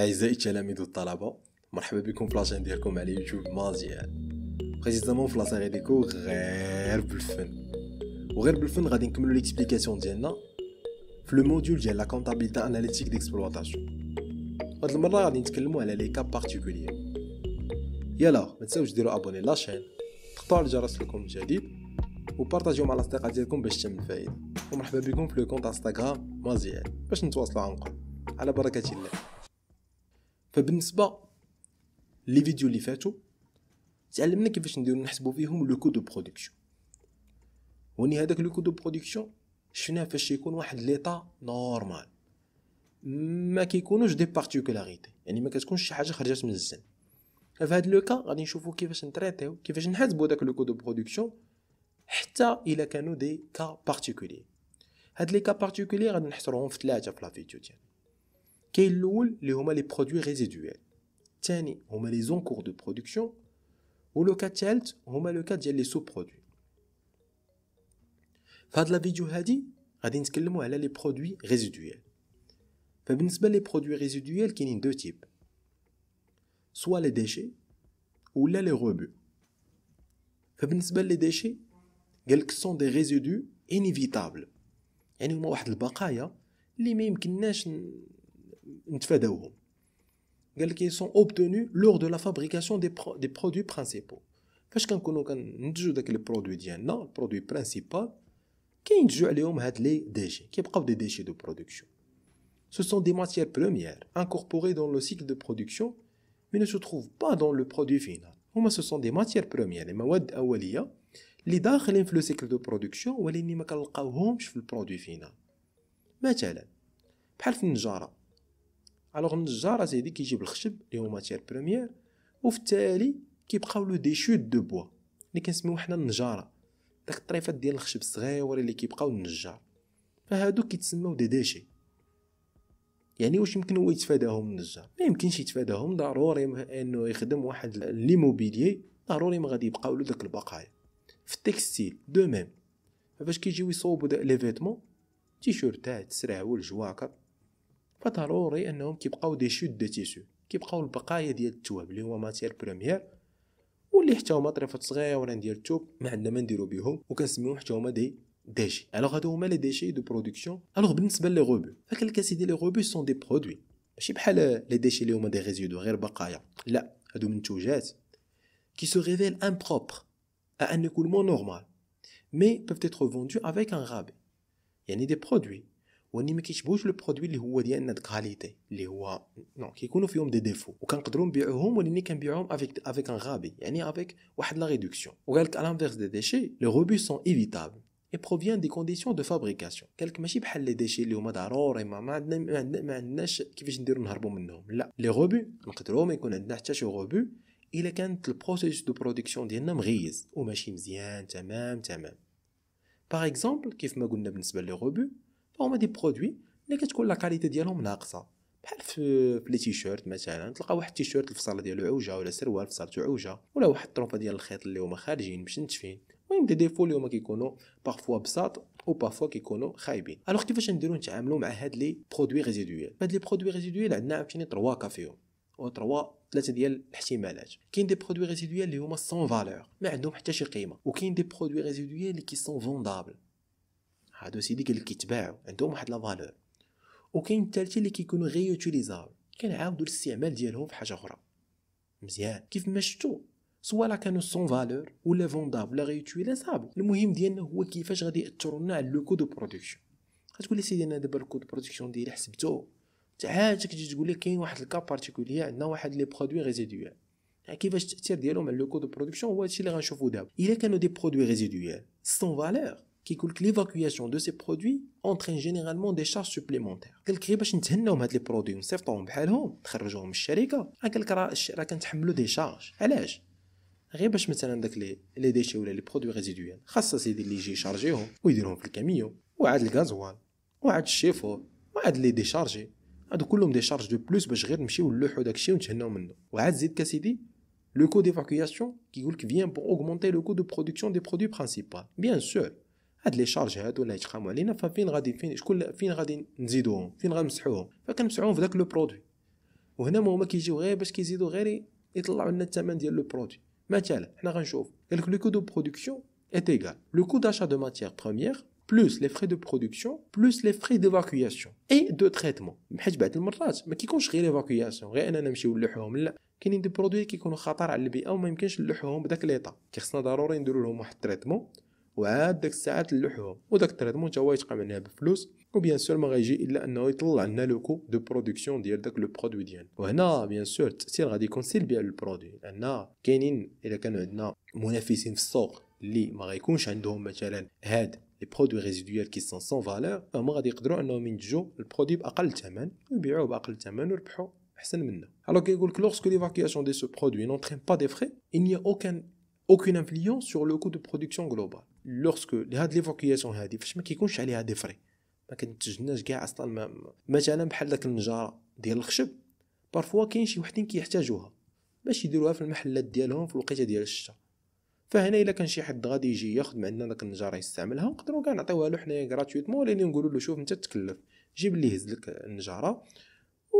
أعزائي التلاميذ والطلبة مرحبا بكم في لاشين ديالكم على يوتيوب مازيان بريزيزامون في لاسيري ديكو غير بالفن وغير بالفن غادي نكملو ليكسبليكاسيون ديالنا في لو موديول ديال لا كونطابيلتي اناليتيك ديكسبلواتاسيون هاد المرة غادي نتكلمو على لي كاب بارتيكولير يلا ما تنساوش ديروا ابوني لاشين تقطعوا الجرس لكم الجديد وبارطاجيو مع الاصدقاء ديالكم باش تم الفائده ومرحبا بكم في لو كونت انستغرام مازيان باش نتواصلوا عن قرب على بركه الله فبالنسبه لي فيديو اللي فاتوا تعلمنا كيفاش نديرو نحسبو فيهم لو كو دو برودكسيون وني هذاك لو كو دو برودكسيون شفناه فاش يكون واحد ليطا نورمال ما كيكونوش دي بارتيكولاريتي يعني ما كتكونش شي حاجه خرجت من الزن فهاد هاد لو كا غادي نشوفو كيفاش نتريتيو كيفاش نحاسبو داك لو كو دو برودكسيون حتى الا كانوا دي كا بارتيكولي هاد لي كا بارتيكولي غادي نحصرهم في ثلاثه في لا فيديو ديالنا quel rôle les les produits résiduels tiens on met les cours de production ou le cas tels on a le cas les sous produits face de la vidéo a dit a les produits résiduels ben les produits résiduels qui deux types soit les déchets ou les rebuts ben les déchets quels sont des résidus inévitables ils sont obtenus lors de la fabrication des, produits principaux. فاش كنكونوا داك لي برودوي ديالنا Ce sont des matières premières incorporées dans le cycle de production mais ne se trouvent pas dans le produit final. ce sont des matières premières, les le cycle de production في الوغ النجار زيدي كيجيب الخشب اللي هو ماتير بروميير وفي التالي كيبقاو لو شوت دو بوا اللي كنسميو حنا النجاره داك الطريفات ديال الخشب الصغيور اللي كيبقاو النجار فهادو كيتسموا دي ديشي يعني واش يمكن هو يتفاداهم النجار ما يمكنش يتفاداهم ضروري انه يخدم واحد ليموبيليي ضروري ما غادي يبقاو له داك البقايا في التكستيل دو ميم فاش كيجيو يصوبوا لي فيتمون تيشورتات سراول جواكر فضروري انهم كيبقاو دي شوت دو تيسو كيبقاو البقايا ديال التواب اللي هو ماتير بريمير واللي حتى هما طريفات صغيره ديال التوب ما عندنا ما نديرو بهم وكنسميوهم حتى هما دي ديشي الوغ هادو هما لي ديشي دو برودكسيون الوغ بالنسبه لي غوبو فكلك ديال لي غوبو سون دي برودوي ماشي بحال لي ديشي اللي هما دي ريزيدو غير بقايا لا هادو منتوجات كي سو ريفيل امبروبر ان un écoulement normal mais peuvent être vendus افيك ان rabais يعني دي برودوي واني ما كيشبهوش لو برودوي اللي هو ديالنا د كاليتي اللي هو نو كيكونوا فيهم دي ديفو وكنقدروا نبيعوهم ولكن كنبيعوهم افيك افيك ان غابي يعني افيك واحد لا ريدكسيون وقال لك الانفيرس دي ديشي لو روبو سون ايفيتابل et provient des conditions de fabrication كلك ماشي بحال لي ديشي اللي هما ضروري ما عندنا ما عندناش كيفاش نديرو نهربوا منهم لا لي روبو نقدروا ما يكون عندنا حتى شي روبو الا كانت البروسيس دو برودكسيون ديالنا مغيز وماشي مزيان تمام تمام باغ اكزومبل كيف ما قلنا بالنسبه لي روبو هما دي برودوي اللي كتكون لا كاليتي ديالهم ناقصه بحال في لي تيشيرت مثلا تلقى واحد التيشيرت الفصاله ديالو عوجه ولا سروال فصالته عوجه ولا واحد الطروفه ديال الخيط اللي هما خارجين مشنتفين نتفين المهم دي ديفو اللي هما كيكونوا بارفوا بساط او بارفوا كيكونوا خايبين الوغ كيفاش نديرو نتعاملو مع هاد لي برودوي ريزيدويال هاد لي برودوي ريزيدويال عندنا عاوتاني تروا كافيهم او تروا ثلاثه ديال الاحتمالات كاين دي برودوي ريزيدويال اللي هما سون فالور ما عندهم حتى شي قيمه وكاين دي برودوي ريزيدويال اللي كي سون فوندابل هادو سيدي لك يتباعوا عندهم واحد لا فالور وكاين الثالثه اللي كيكونوا غير يوتيليزابل كنعاودوا الاستعمال ديالهم في حاجه اخرى مزيان كيف ما شفتوا سواء لا كانوا سون فالور ولا فوندابل ولا يوتيليزابل المهم ديالنا هو كيفاش غادي ياثروا لنا على لو كود برودكسيون غتقول لي سيدي انا دابا الكود برودكسيون ديالي حسبته تعاتك تجي تقول لي كاين واحد الكا بارتيكولي عندنا واحد لي برودوي يعني ريزيديوال كيفاش التاثير ديالهم على لو كود برودكسيون هو هادشي اللي غنشوفو دابا الا كانوا دي برودوي ريزيديوال سون فالور qui coule l'évacuation de ces produits entraîne généralement des charges supplémentaires كنكري باش نتهناو هاد لي برودوي de بحالهم نخرجوهم de هاكلك راه راه كنتحملوا علاش غير باش مثلا داك لي لي ديشي ولا لي برودوي de في وعاد وعاد الشيفور وعاد لي هادو كلهم دو بلوس باش غير نمشيو ونتهناو وعاد زيد لو كو كيقولك اوغمونتي لو كو دو برودكسيون دي برودوي بيان هاد لي شارج هادو اللي يتقاموا علينا ففين غادي فين شكون فين غادي نزيدوهم فين غنمسحوهم فكنمسحوهم في داك لو برودوي وهنا ما هما كيجيو غير باش كيزيدو غير يطلعوا لنا الثمن ديال لو برودوي مثلا حنا غنشوف قالك لو كو دو برودكسيون ايت ايغال لو كو داشا دو ماتيير بروميير بلوس لي فري دو برودكسيون بلوس لي فري ديفاكوياسيون اي دو تريتمون حيت بعض المرات ما كيكونش غير ايفاكوياسيون غير اننا نمشيو نلوحوهم لا كاينين دي برودوي كيكونوا خطر على البيئه وما يمكنش نلوحوهم بداك ليطا كيخصنا ضروري نديرو لهم واحد التريتمون وعاد داك الساعات اللوحوها وداك التريتمون هو يتقى منها بفلوس وبيان سور ما غيجي الا انه يطلع لنا لو كو دو برودكسيون ديال داك لو برودوي ديالنا وهنا بيان سور التاثير غادي يكون سلبي على البرودوي لان كاينين الا كانوا عندنا منافسين في السوق اللي ما غيكونش عندهم مثلا هاد لي برودوي ريزيديوال كي سون سون فالور هما غادي يقدروا انهم ينتجوا البرودوي باقل ثمن ويبيعوه باقل ثمن ويربحوا احسن منه الوغ كيقول لك لوغسكو ليفاكياسيون دي سو برودوي نونترين با دي فري il n'y a aucun aucune influence sur le coût de production global لوغسكو لهاد ليفوكياسيون هادي فاش ما كيكونش عليها دي فري ما كنتجناش كاع اصلا ما مثلا بحال داك النجاره ديال الخشب بارفوا كاين شي وحدين كيحتاجوها باش يديروها في المحلات ديالهم في الوقيته ديال الشتاء فهنا الا كان شي حد غادي يجي ياخذ معنا داك النجاره يستعملها نقدروا كاع نعطيوها له حنايا غراتويتمون ولا نقولوا له شوف انت تكلف جيب لي هز لك النجاره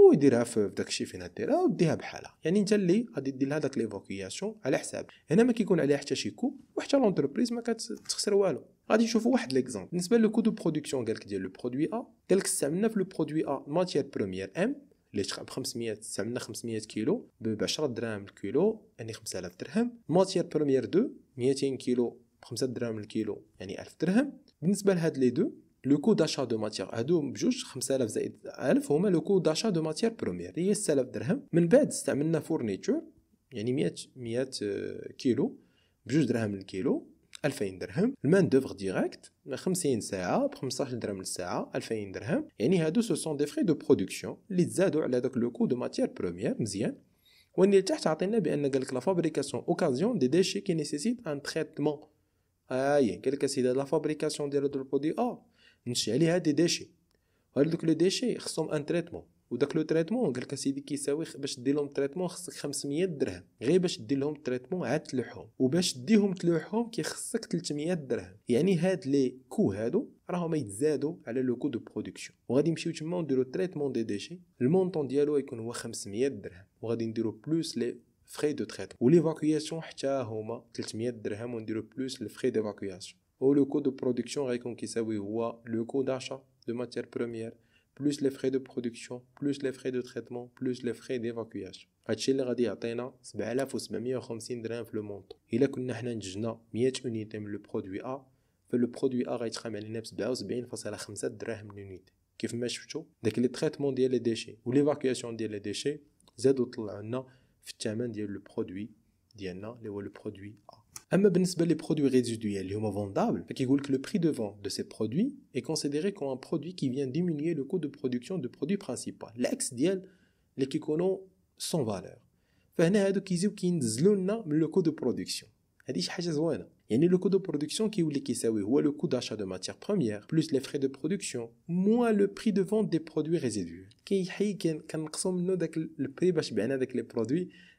ويديرها في داك الشيء فين ديرها وديها بحالها يعني انت اللي غادي دير لها داك ليفوكياسيون على حساب هنا ما كيكون عليها حتى شي كو وحتى لونتربريز ما كتخسر والو غادي نشوفوا واحد ليكزومبل بالنسبه لو كو دو برودكسيون قال لك ديال لو برودوي ا قال لك استعملنا في لو برودوي ا ماتيير بروميير ام اللي ب 500 استعملنا 500 كيلو ب 10 دراهم الكيلو يعني 5000 درهم ماتيير بروميير 2 200 كيلو ب 5 دراهم الكيلو يعني 1000 درهم بالنسبه لهاد لي دو لو كو داشا دو ماتيير هادو بجوج 5000 زائد 1000 هما لو كو داشا دو ماتيير بروميير هي 6000 درهم من بعد استعملنا فورنيتور يعني 100 100 كيلو بجوج درهم للكيلو 2000 درهم المان دوفغ ديريكت 50 ساعه ب 15 درهم للساعه 2000 درهم يعني هادو سو سون دي فري دو برودكسيون اللي تزادوا على داك لو كو دو ماتيير بروميير مزيان واللي تحت عطينا بان قال لك لا فابريكاسيون اوكازيون دي ديشي كي نيسيسيت ان تريتمون اي قال لك سيدي لا فابريكاسيون ديال هاد البرودوي اه نمشي عليها دي ديشي هاد دوك لو ديشي خصهم ان تريتمون وداك لو تريتمون قالك اسيدي كيساوي باش دير لهم تريتمون خصك 500 درهم غير باش دير لهم تريتمون عاد تلوحهم وباش ديهم تلوحهم كيخصك 300 درهم يعني هاد لي كو هادو راهم يتزادوا على لو كو دو برودكسيون وغادي نمشيو تما ونديرو تريتمون دي ديشي المونطون ديالو يكون هو 500 درهم وغادي نديرو بلوس لي فري دو تريتمون وليفاكوياسيون حتى هما 300 درهم ونديرو بلوس لي فري ديفاكوياسيون Oh, le coût de production récompensés à Weiroua, le coût d'achat de matières premières, plus les frais de production, plus les frais de traitement, plus les frais d'évacuation. À tel regard, évidemment, c'est belafos 250 drachmes le monte. Il a connu de unités produit A. le produit A, il y a 250 de c'est-à-dire 25 drachmes l'unité. Qu'est-ce que le traitement de les déchets ou l'évacuation des les déchets? C'est d'outre-mer. Il y a 5 unités le produit A. Ben les produits résiduels et vendables, le prix de vente de ces produits est considéré comme un produit qui vient diminuer le coût de production du produit principal. lex est qui connaît son valeur. le coût de production. Il y a le coût de production qui est le coût d'achat de matières premières plus les frais de production moins le prix de vente des produits résiduels. Ce qui est le prix de vente des les produits.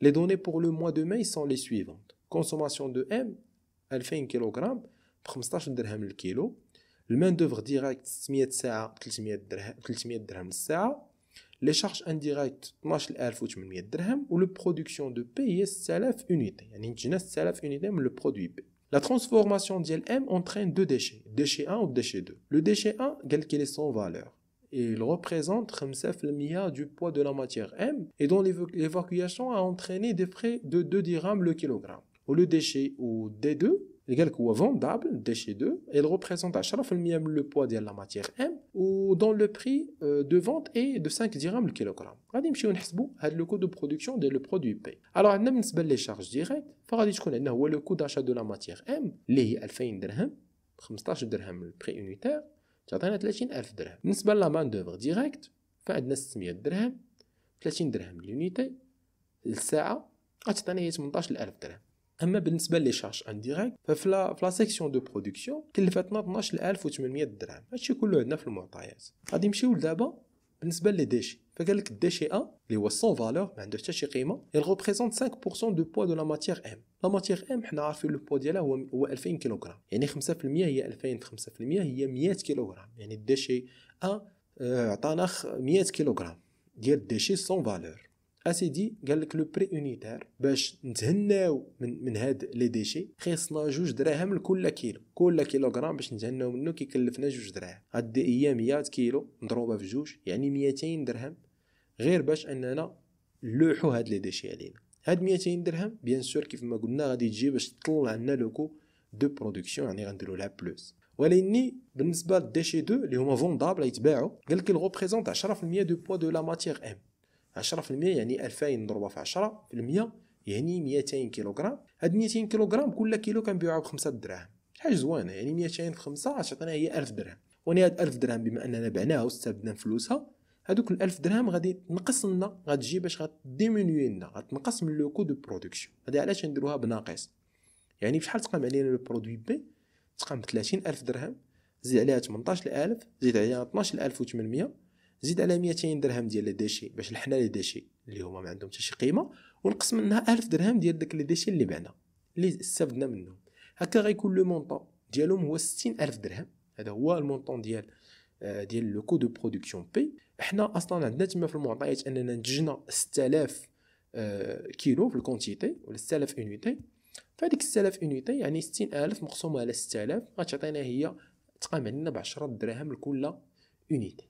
Les données pour le mois de mai sont les suivantes. Consommation de M, 2000 kg, 15 kg. le main Le main 600 directe, 300 dirhams Les charges indirectes, لي شارج Ou 12800 production de P, est بي unité. 6000 La transformation M entraîne deux déchets, déchet 1 ou déchet 2. Le déchet 1, quel est son valeur il représente 5% du poids de la matière M et dont l'évacuation a entraîné des frais de 2 dirhams le kilogramme. Au lieu déchet ou D2, égal qu'au vendable, déchet 2, il représente à 10% le poids de la matière M ou dont le prix euh, de vente est de 5 dirhams le kilogramme. غادي نمشيو نحسبوا هذا لو de دو برودكسيون ديال لو برودوي بي. الوغ عندنا بالنسبه لي شارج ديريكت فغادي تكون عندنا هو le coût d'achat de la matière M اللي هي 2000 درهم 15 le prix unitaire تعطينا 30000 درهم بالنسبه لا مان دوفر ديريكت فعندنا 600 درهم 30 درهم لونيتي للساعه غتعطينا هي 18000 درهم اما بالنسبه لي شارج ان ديريكت ففلا فلا سيكسيون دو برودكسيون كلفتنا 12800 درهم هادشي كله عندنا في المعطيات غادي نمشيو لدابا بالنسبه للديشي فقال لك الديشي ا اللي هو سون فالور ما عنده حتى شي قيمه il représente 5% دو بوا دو لا ماتيغ ام لا ماتيغ ام حنا عارفين لو بوا ديالها هو هو 2000 كيلوغرام يعني 5% هي 2000 5% هي 100 كيلوغرام يعني الديشي ا آه، عطانا 100 كيلوغرام ديال الديشي سون فالور اسيدي قال لك لو بري اونيتير باش نتهناو من من هاد لي ديشي خصنا جوج دراهم لكل كيلو كل كيلوغرام باش نتهناو منه كيكلفنا جوج دراهم هاد هي 100 كيلو مضروبه في جوج يعني 200 درهم غير باش اننا نلوحو هاد لي ديشي علينا هاد 200 درهم بيان سور كيف ما قلنا غادي تجي باش تطلع لنا لوكو دو برودكسيون يعني غنديرو لها بلوس ولكن بالنسبه للديشي دو اللي هما فوندابل يتباعوا قال لك بريزونط 10% دو بوا دو لا ماتيغ ام 10% يعني 2000 ضربه في 10% يعني 200 كيلوغرام هاد 200 كيلوغرام كل كيلو كنبيعوها ب 5 دراهم حاجه زوينه يعني 200 في 5 تعطينا هي 1000 درهم وني هاد 1000 درهم بما اننا بعناها واستفدنا فلوسها هادوك ال 1000 درهم غادي تنقص لنا غتجي باش غتديمينيي لنا غتنقص من لو كو دو برودكسيون هادي علاش نديروها بناقص يعني بشحال تقام علينا لو برودوي بي تقام ب 30000 درهم زيد عليها 18000 زيد عليها 12800 زيد على 200 درهم ديال لي ديشي باش نحنا لي ديشي اللي هما ما عندهم حتى شي قيمه ونقص منها 1000 درهم ديال داك لي ديشي اللي بعنا اللي استفدنا منهم هكا غيكون لو مونطون ديالهم هو 60000 درهم هذا هو المونطون ديال آه، ديال لو كو دو برودكسيون بي حنا اصلا عندنا تما في المعطيات اننا نتجنا 6000 آه، كيلو في الكونتيتي ولا 6000 يونيتي فهذيك 6000 يونيتي يعني 60000 مقسومه على 6000 غتعطينا هي تقام علينا ب 10 دراهم لكل يونيتي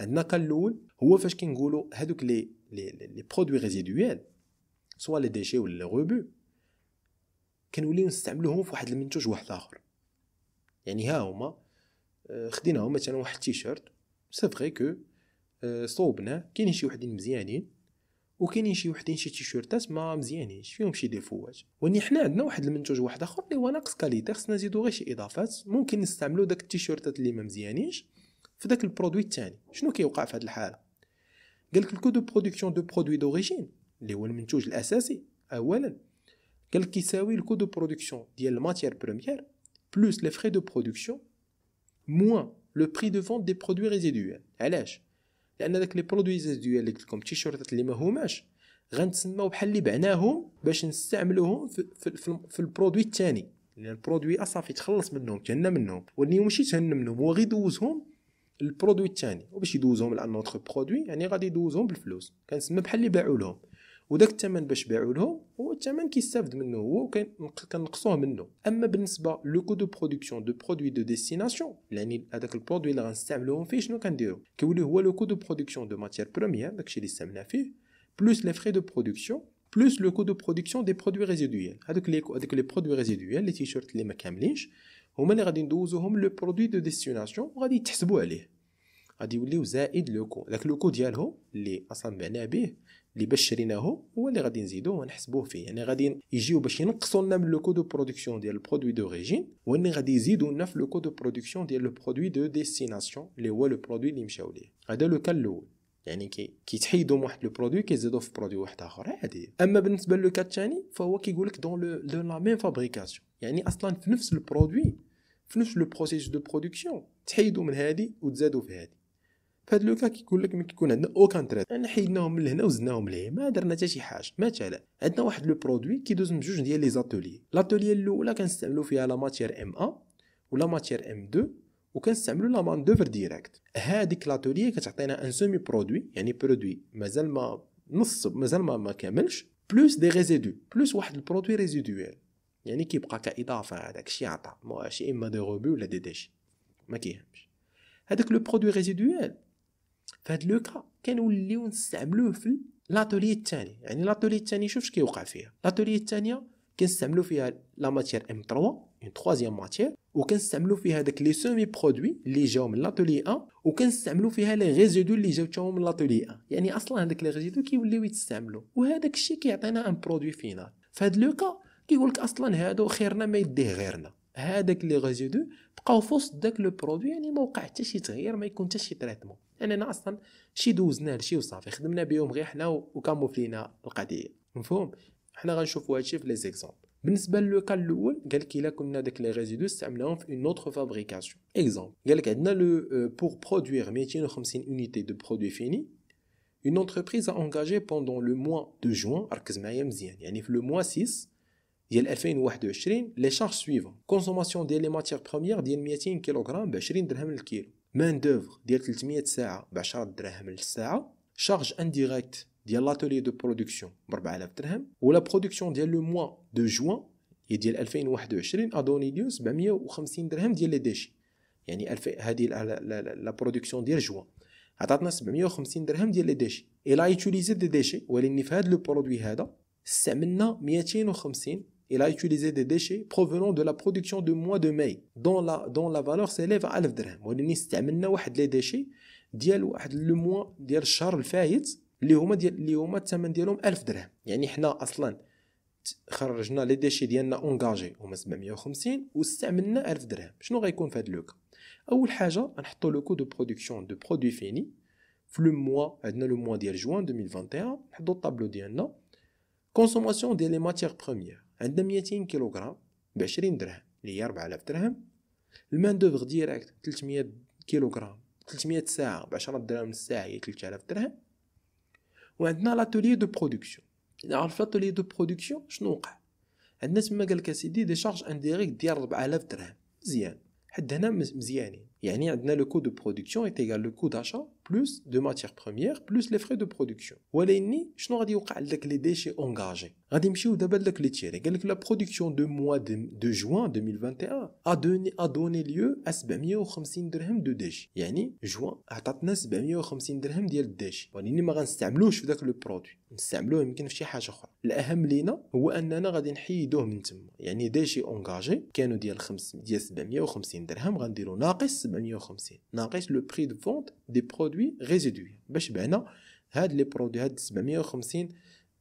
عندنا كان الاول هو فاش كنقولوا هذوك لي لي لي برودوي ريزيدويال سوا لي ديشي ولا لي روبو كنوليو نستعملوهم في واحد المنتوج واحد اخر يعني ها هما آه، خديناهم مثلا واحد التيشيرت سي فري كو صوبناه كاينين شي وحدين مزيانين وكاينين شي وحدين شي تيشيرتات ما مزيانينش فيهم شي ديفوات وني حنا عندنا واحد المنتوج واحد اخر اللي هو ناقص كاليتي خصنا نزيدو غير شي اضافات ممكن نستعملو داك التيشيرتات اللي ما مزيانينش في ذاك البرودوي الثاني شنو كيوقع في هذه الحاله قالك الكود دو برودكسيون دو برودوي دوريجين اللي هو المنتوج الاساسي اولا قالك كيساوي الكود دو برودكسيون ديال الماتير بروميير بلوس لي فري دو برودكسيون موان لو بري دو فونت دي برودوي ريزيدويال علاش لان داك لي برودوي ريزيدويال اللي قلت لكم التيشيرتات اللي ما هماش غنتسماو بحال اللي بعناهم باش نستعملوهم في, في, في, في البرودوي الثاني لان البرودوي اصافي تخلص منهم تهنى منهم واللي ماشي تهنى منهم هو غير دوزهم البرودوي الثاني وباش يدوزهم لان نوتر برودوي يعني غادي يدوزهم بالفلوس كنسمى بحال اللي باعوا لهم وداك الثمن باش باعوا لهم هو الثمن كيستافد منه هو وكنقصوه منه اما بالنسبه لو كو دو برودكسيون دو برودوي دو ديستيناسيون يعني هذاك البرودوي اللي غنستعملوهم فيه شنو كنديرو كيولي هو لو كو دو برودكسيون دو ماتير بروميير داكشي اللي استعملنا فيه بلوس لي فري دو برودكسيون بلوس لو كو دو برودكسيون دي برودوي ريزيدويال هذوك لي هذوك لي برودوي ريزيدويال لي تيشيرت اللي ما كاملينش هما اللي غادي ندوزوهم لو برودوي دو ديستيناسيون وغادي يتحسبوا عليه غادي يوليو زائد لو كو داك لو كو ديالهم اللي اصلا بعنا به اللي باش شريناه هو اللي غادي نزيدوه ونحسبوه فيه يعني غادي يجيو باش ينقصوا لنا من لو كو دو برودكسيون ديال البرودوي ريجين وان غادي يزيدوا لنا في لو كو دو برودكسيون ديال لو برودوي دو ديستيناسيون اللي هو لو برودوي اللي مشاو ليه هذا لو كان الاول يعني كي كيتحيدوا من واحد لو برودوي كيزيدوا في برودوي واحد اخر عادي اما بالنسبه لو كات الثاني فهو كيقول لك دون لو لا ميم فابريكاسيون يعني اصلا في نفس البرودوي في نفس لو بروسيس دو برودكسيون تحيدوا من هذه وتزادوا في هذه فهاد لو كا كيقول لك ما كيكون عندنا اوكان تريت انا حيدناهم من هنا وزدناهم لهيه ما درنا حتى شي حاجه مثلا عندنا واحد لو برودوي كيدوز من جوج ديال لي زاتولي لاتولي الاولى كنستعملو فيها لا ماتير ام 1 ولا ماتير ام 2 وكنستعملو لا مان دوفر ديريكت هذيك لاتولي كتعطينا ان سومي برودوي يعني برودوي مازال ما نص مازال ما, ما كاملش بلوس دي ريزيدو بلوس واحد البرودوي ريزيدويال يعني كيبقى كاضافه هذاك الشيء عطا ماشي اما دي غوبي ولا دي ديشي ما كيهمش هذاك لو برودوي ريزيدويال فهاد لو كا كنوليو نستعملوه في لاتولي الثاني يعني لاتولي الثاني شوف اش كيوقع فيها لاتولي الثانيه كنستعملو فيها لا ماتير ام 3 اون يعني تخوازيام ماتيير وكنستعملو فيها داك لي سومي برودوي اللي جاو من لاتولي 1 وكنستعملو فيها لي ريزيدو اللي جاو تاهم من لاتولي 1 يعني اصلا هذاك لي ريزيدو كيوليو يتستعملو وهذاك الشيء كيعطينا ان برودوي فينال فهاد لوكا كيقول لك اصلا هادو خيرنا ما يديه غيرنا هذاك لي غازيدو بقاو في وسط داك لو برودوي يعني ما وقع حتى شي تغيير ما يكون حتى شي تريتمون يعني انا اصلا شي دوزنا لشي وصافي خدمنا بهم غير حنا وكاموفلينا القضيه مفهوم حنا غنشوفوا هادشي في لي زيكزامبل بالنسبه لو كا الاول قال لك الا كنا داك لي غازيدو استعملناهم في اون اوتر فابريكاسيون اكزامبل قال لك عندنا لو بور برودوير 250 اونيتي دو برودوي فيني une entreprise a engagé pendant le mois de juin ركز معايا مزيان يعني في لو موا 6 ديال 2021 لي شارج سويفون كونسوماسيون ديال لي ماتيغ بروميير ديال 200 كيلوغرام ب 20 درهم للكيلو مان دوفر ديال 300 ساعه ب 10 دراهم للساعه شارج انديريكت ديال لاتولي دو برودكسيون ب 4000 درهم ولا برودكسيون ديال لو موا دو جوان هي ديال 2021 ادوني ليوس ب 150 درهم ديال لي ديشي يعني الف... هذه لا برودكسيون ديال جوان عطاتنا 750 درهم ديال لي ديشي اي لا يوتيليزي دي ديشي ولكن في هذا لو برودوي هذا استعملنا 250 Il a utilisé des déchets provenant de la production de mois de mai, dont la, dont la valeur s'élève à 1000 dirhams. On a utilisé des déchets le mois de Charles Fayet, qui ont été 1000 dirhams. Yani, a avons les déchets 750 et nous 1000 dirhams. déchets le cas. déchets. de déchets de production, de produits finis, le mois de juin 2021 table tableau ديالنا la consommation des matières premières. عندنا 200 كيلوغرام ب 20 درهم اللي هي 4000 درهم المان دوفغ ديريكت 300 كيلوغرام 300 ساعه ب 10 دراهم الساعه هي 3000 درهم وعندنا لاتولي دو برودكسيون نعرف لاتولي دو برودكسيون شنو وقع عندنا تما قالك اسيدي دي شارج انديريكت ديال 4000 درهم مزيان حد هنا مزيانين يعني عندنا لو كو دو برودكسيون ايتيغال لو كو داشا plus de matières premières, plus les frais de production. les déchets engagés. La production de mois de, juin 2021 a donné, lieu à 750 dirhams de déchets. Yani, juin, a donné 750 dirhams de déchets. On n'a pas le produit. نستعملوه يمكن في شي حاجه اخرى الاهم لينا هو اننا غادي نحيدوه من تما يعني دي شي اونغاجي كانوا ديال 5 ديال 750 درهم غنديروا ناقص 750 ناقص لو بري دو فونت دي برودوي ريزيدوي باش بعنا هاد لي برودوي هاد 750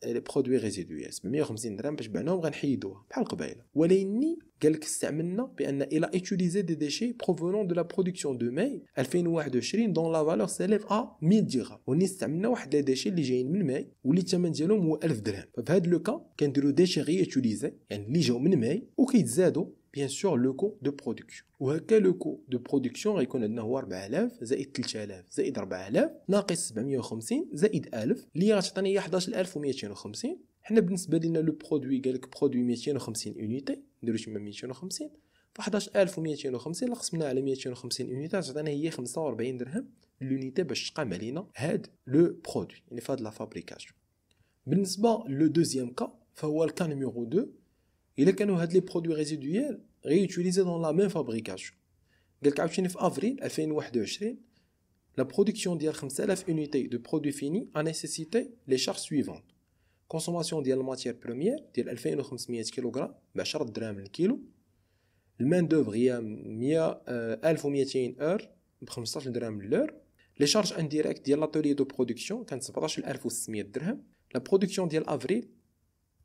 لي برودوي ريزيدويات 150 درهم باش بعناهم غنحيدوها بحال قبيله وليني قال لك استعملنا بان الى ايتيليزي دي ديشي بروفونون دو لا برودكسيون دو ماي 2021 دون لا فالور سيليف ا 100 درهم وني استعملنا واحد لي ديشي اللي جايين من ماي واللي الثمن ديالهم هو 1000 درهم فبهذا لو كان كنديرو ديشي غي ايتيليزي يعني اللي جاو من ماي وكيتزادوا بيان سور لو كو دو برودكسيون وهكا لو كو دو برودكسيون غيكون عندنا هو 4000 زائد 3000 زائد 4000 ناقص 750 زائد 1000 اللي غتعطيني هي 11250 حنا بالنسبه لنا لو برودوي قال لك برودوي 250 اونيتي نديرو تما 250 ف 11250 قسمنا على 250 اونيتي تعطينا هي 45 درهم لونيتي باش تقام علينا هاد لو برودوي يعني فهاد لا فابريكاسيون بالنسبه لو دوزيام كا فهو الكا نيميرو 2 Il est capable de les produits résiduels réutilisés dans la même fabrication. en avril 2021, la production de 5000 unités de produits finis a nécessité les charges suivantes consommation bah, de matières euh, premières de 2500 kg, à 10 drachmes le kilo le main d'œuvre de 11 ou heures, à 15 drachmes l'heure les charges indirectes de l'atelier de production de 11 kg. La production d'avril.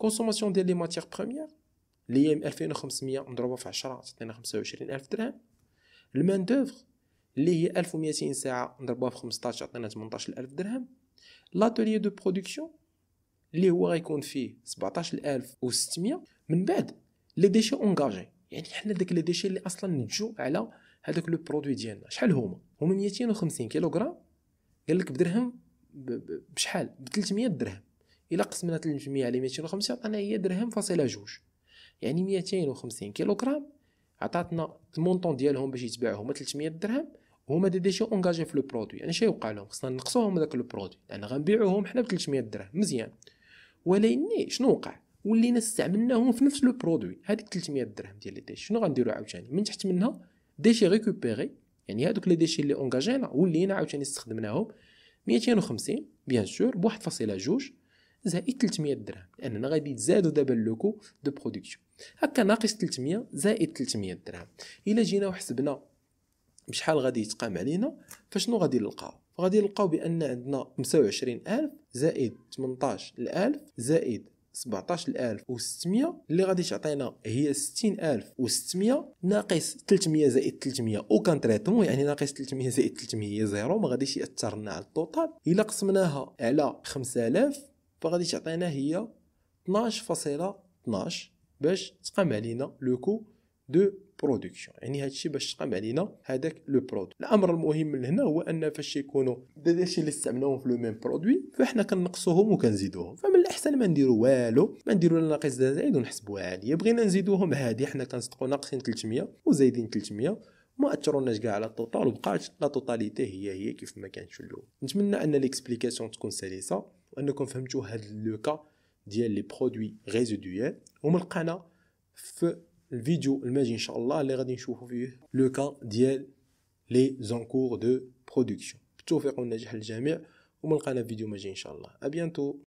كونسوماسيون ديال لي ماتيغ بروميير لي هي 2500 مضروبه في 10 تعطينا 25000 درهم المان دوفر اللي هي 1200 ساعه مضروبه في 15 تمنطاش 18000 درهم لاتولي دو برودكسيون اللي هو غيكون فيه 17600 من بعد لي ديشي اونغاجي يعني حنا داك لي ديشي اللي اصلا نتجو على هذاك لو برودوي ديالنا شحال هما هما 250 كيلوغرام قال لك بدرهم بشحال ب 300 درهم الى قسمنا 300 على 250 عطانا هي درهم فاصله جوج يعني 250 كيلوغرام عطاتنا المونطون ديالهم باش يتباعوهم 300 درهم وهما دي ديشي اونغاجي في لو برودوي يعني شي يوقع لهم خصنا نقصوهم داك لو برودوي لان يعني غنبيعوهم حنا ب 300 درهم مزيان ولكن شنو وقع ولينا استعملناهم في نفس لو برودوي هذيك 300 درهم ديال لي ديشي شنو غنديرو عاوتاني من تحت منها ديشي ريكوبيري يعني هذوك لي ديشي اللي اونغاجينا ولينا عاوتاني استخدمناهم 250 بيان سور ب 1.2 زائد 300 درهم لاننا غادي يتزادوا دابا لوكو دو برودكسيون هكا ناقص 300 زائد 300 درهم الا جينا وحسبنا بشحال غادي يتقام علينا فشنو غادي نلقاو غادي نلقاو بان عندنا 25000 زائد 18000 زائد 17600 اللي غادي تعطينا هي 60600 ناقص 300 زائد 300 او كان تريتمون يعني ناقص 300 زائد 300 هي زيرو ما غاديش ياثر لنا على الطوطال الا قسمناها على 5000 فغادي تعطينا هي 12.12 .12 باش تقام علينا لو كو دو برودكسيون يعني هادشي باش تقام علينا هذاك لو برودوي الامر المهم من هنا هو ان فاش يكونوا داكشي اللي استعملناهم في لو ميم برودوي فاحنا كنقصوهم وكنزيدوهم فمن الاحسن ما نديرو والو ما نديرو لا ناقص لا زائد ونحسبو عاليه بغينا نزيدوهم هادي حنا كنصدقوا ناقصين 300 وزايدين 300 ما اثروناش كاع على التوتال وبقات لا توتاليتي هي هي كيف ما كانت في الاول نتمنى ان ليكسبليكاسيون تكون سلسه انكم فهمتوا هاد لوكا ديال لي برودوي ريزيدويال وملقانا في الفيديو الماجي ان شاء الله اللي غادي نشوفوا فيه لوكا ديال لي زونكور دو برودكسيون بالتوفيق والنجاح للجميع وملقانا في فيديو ماجي ان شاء الله ابيانتو